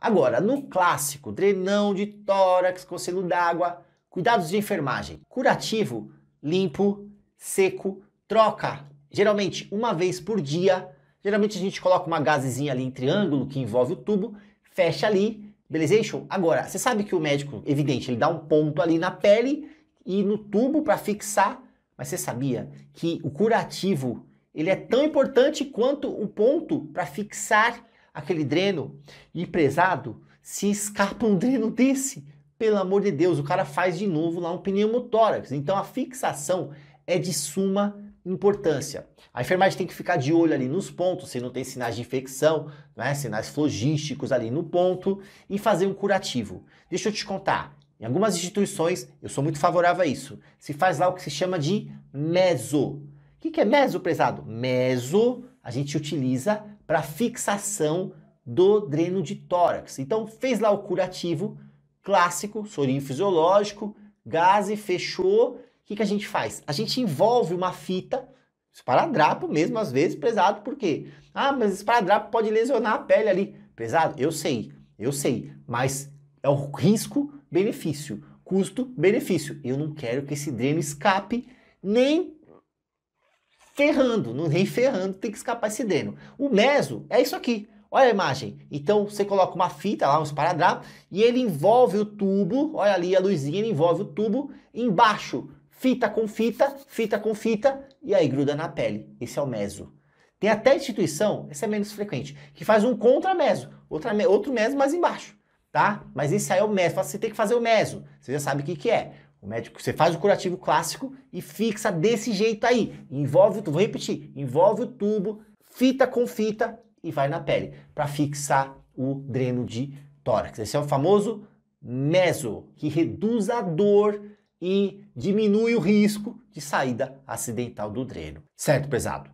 Agora, no clássico, drenão de tórax, com seno d'água, cuidados de enfermagem. Curativo, limpo, seco, troca, geralmente uma vez por dia. Geralmente a gente coloca uma gazezinha ali em triângulo que envolve o tubo, fecha ali, beleza? Agora, você sabe que o médico, evidente, ele dá um ponto ali na pele e no tubo para fixar, mas você sabia que o curativo, ele é tão importante quanto o ponto para fixar aquele dreno e se escapa um dreno desse, pelo amor de Deus, o cara faz de novo lá um pneumotórax. Então a fixação é de suma importância. A enfermagem tem que ficar de olho ali nos pontos, se não tem sinais de infecção, né, sinais flogísticos ali no ponto e fazer um curativo. Deixa eu te contar, em algumas instituições, eu sou muito favorável a isso, se faz lá o que se chama de meso. O que, que é meso, prezado? Meso a gente utiliza para fixação do dreno de tórax. Então, fez lá o curativo clássico, sorinho fisiológico, gase, fechou. O que, que a gente faz? A gente envolve uma fita, esparadrapo mesmo, às vezes, pesado, por quê? Ah, mas esparadrapo pode lesionar a pele ali. Pesado? Eu sei, eu sei, mas é o risco-benefício, custo-benefício. Eu não quero que esse dreno escape nem ferrando, não nem ferrando, tem que escapar esse dreno. O meso é isso aqui. Olha a imagem. Então você coloca uma fita lá, um esparadrapo, e ele envolve o tubo. Olha ali a luzinha, ele envolve o tubo embaixo. Fita com fita, fita com fita, e aí gruda na pele. Esse é o meso. Tem até instituição, essa é menos frequente, que faz um contra-meso, outro meso mais embaixo, tá? Mas esse aí é o meso, você tem que fazer o meso, você já sabe o que, que é. O médico, você faz o curativo clássico e fixa desse jeito aí. Envolve o tubo, vou repetir, envolve o tubo, fita com fita e vai na pele para fixar o dreno de tórax. Esse é o famoso meso, que reduz a dor e diminui o risco de saída acidental do dreno. Certo, pesado?